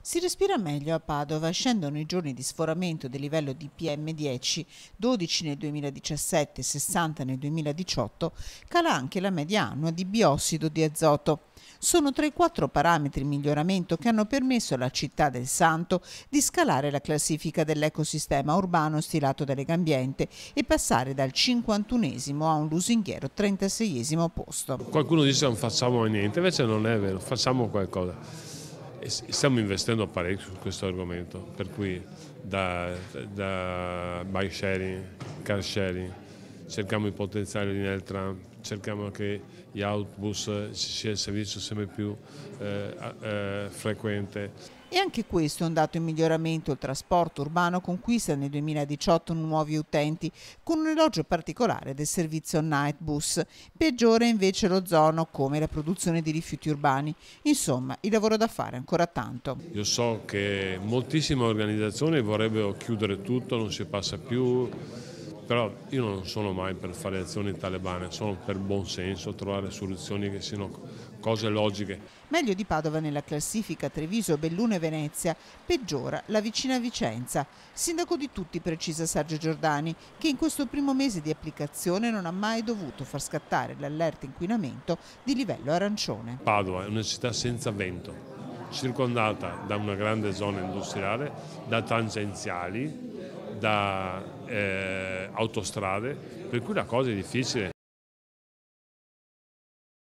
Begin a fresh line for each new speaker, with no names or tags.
Si respira meglio a Padova, scendono i giorni di sforamento del livello di PM10, 12 nel 2017 e 60 nel 2018, cala anche la media annua di biossido di azoto. Sono tra i quattro parametri in miglioramento che hanno permesso alla città del Santo di scalare la classifica dell'ecosistema urbano stilato da Legambiente e passare dal 51 a un lusinghiero 36 posto. Qualcuno
dice non facciamo niente, invece non è vero, facciamo qualcosa stiamo investendo parecchio su questo argomento, per cui da, da bike sharing, car sharing, cerchiamo di potenziare il tram, cerchiamo che gli autobus eh, ci sia il servizio sempre più eh, eh, frequente.
E anche questo è un dato in miglioramento. Il trasporto urbano conquista nel 2018 nuovi utenti, con un elogio particolare del servizio Nightbus. Peggiore invece l'ozono, come la produzione di rifiuti urbani. Insomma, il lavoro da fare ancora tanto.
Io so che moltissime organizzazioni vorrebbero chiudere tutto, non si passa più però io non sono mai per fare azioni talebane, sono per buon senso, trovare soluzioni che siano cose logiche.
Meglio di Padova nella classifica Treviso, Belluno e Venezia, peggiora la vicina Vicenza. Sindaco di tutti precisa Sergio Giordani, che in questo primo mese di applicazione non ha mai dovuto far scattare l'allerta inquinamento di livello arancione.
Padova è una città senza vento, circondata da una grande zona industriale, da tangenziali, da eh, autostrade, per cui la cosa è difficile.